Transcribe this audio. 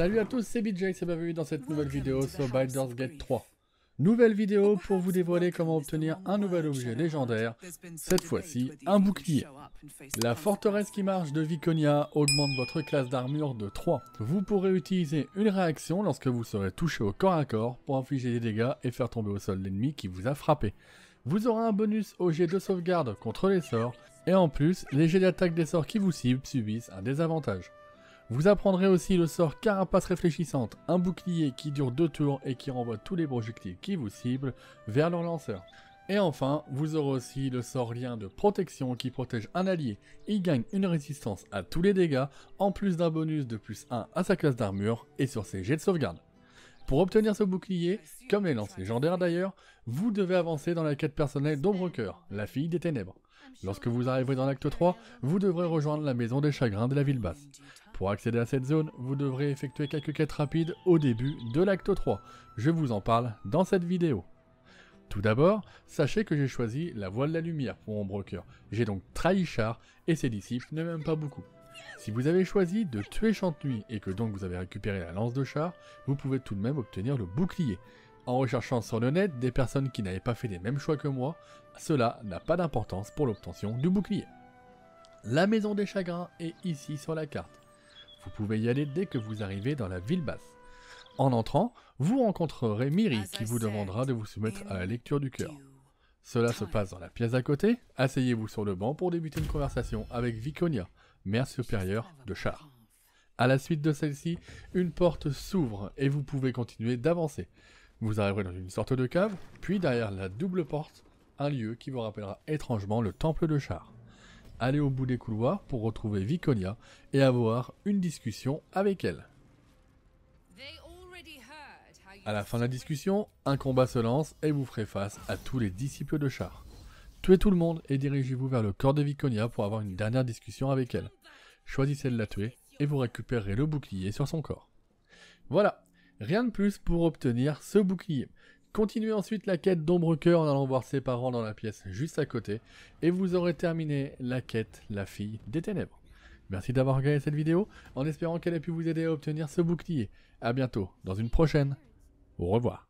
Salut à tous, c'est BJ, c'est bienvenue dans cette nouvelle vidéo sur Baldur's Gate 3. Nouvelle vidéo pour vous dévoiler comment obtenir un nouvel objet légendaire, cette fois-ci un bouclier. La forteresse qui marche de Viconia augmente votre classe d'armure de 3. Vous pourrez utiliser une réaction lorsque vous serez touché au corps à corps pour infliger des dégâts et faire tomber au sol l'ennemi qui vous a frappé. Vous aurez un bonus au jet de sauvegarde contre les sorts, et en plus, les jets d'attaque des sorts qui vous ciblent subissent un désavantage. Vous apprendrez aussi le sort Carapace réfléchissante, un bouclier qui dure deux tours et qui renvoie tous les projectiles qui vous ciblent vers leur lanceur. Et enfin, vous aurez aussi le sort lien de protection qui protège un allié. Il gagne une résistance à tous les dégâts, en plus d'un bonus de plus 1 à sa classe d'armure et sur ses jets de sauvegarde. Pour obtenir ce bouclier, comme les lances légendaires d'ailleurs, vous devez avancer dans la quête personnelle d'Ombrecoeur, la fille des ténèbres. Lorsque vous arriverez dans l'acte 3, vous devrez rejoindre la maison des chagrins de la ville basse. Pour accéder à cette zone, vous devrez effectuer quelques quêtes rapides au début de l'acte 3. Je vous en parle dans cette vidéo. Tout d'abord, sachez que j'ai choisi la voie de la lumière pour mon broker. J'ai donc trahi Char et ses disciples ne m'aiment pas beaucoup. Si vous avez choisi de tuer Chante-Nuit et que donc vous avez récupéré la lance de Char, vous pouvez tout de même obtenir le bouclier. En recherchant sur le net des personnes qui n'avaient pas fait les mêmes choix que moi, cela n'a pas d'importance pour l'obtention du bouclier. La maison des chagrins est ici sur la carte. Vous pouvez y aller dès que vous arrivez dans la ville basse. En entrant, vous rencontrerez Miri qui vous demandera de vous soumettre à la lecture du cœur. Cela se passe dans la pièce à côté. Asseyez-vous sur le banc pour débuter une conversation avec Viconia, mère supérieure de Char. À la suite de celle-ci, une porte s'ouvre et vous pouvez continuer d'avancer. Vous arriverez dans une sorte de cave, puis derrière la double porte, un lieu qui vous rappellera étrangement le temple de Char. Allez au bout des couloirs pour retrouver Viconia et avoir une discussion avec elle. À la fin de la discussion, un combat se lance et vous ferez face à tous les disciples de Char. Tuez tout le monde et dirigez-vous vers le corps de Viconia pour avoir une dernière discussion avec elle. Choisissez de la tuer et vous récupérez le bouclier sur son corps. Voilà, rien de plus pour obtenir ce bouclier. Continuez ensuite la quête dombre Cœur en allant voir ses parents dans la pièce juste à côté, et vous aurez terminé la quête La Fille des Ténèbres. Merci d'avoir regardé cette vidéo, en espérant qu'elle ait pu vous aider à obtenir ce bouclier. A bientôt, dans une prochaine. Au revoir.